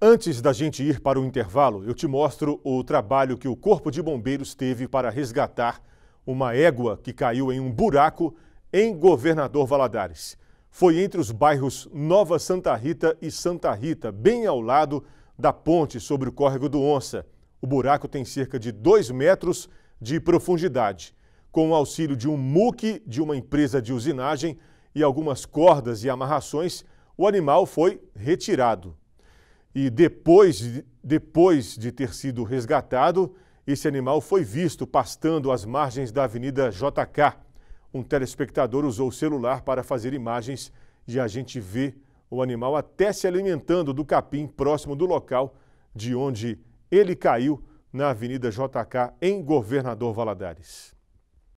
Antes da gente ir para o intervalo, eu te mostro o trabalho que o Corpo de Bombeiros teve para resgatar uma égua que caiu em um buraco em Governador Valadares. Foi entre os bairros Nova Santa Rita e Santa Rita, bem ao lado da ponte sobre o córrego do Onça. O buraco tem cerca de 2 metros de profundidade. Com o auxílio de um muque de uma empresa de usinagem e algumas cordas e amarrações, o animal foi retirado e depois, depois de ter sido resgatado, esse animal foi visto pastando às margens da Avenida JK. Um telespectador usou o celular para fazer imagens e a gente vê o animal até se alimentando do capim próximo do local de onde ele caiu na Avenida JK, em Governador Valadares.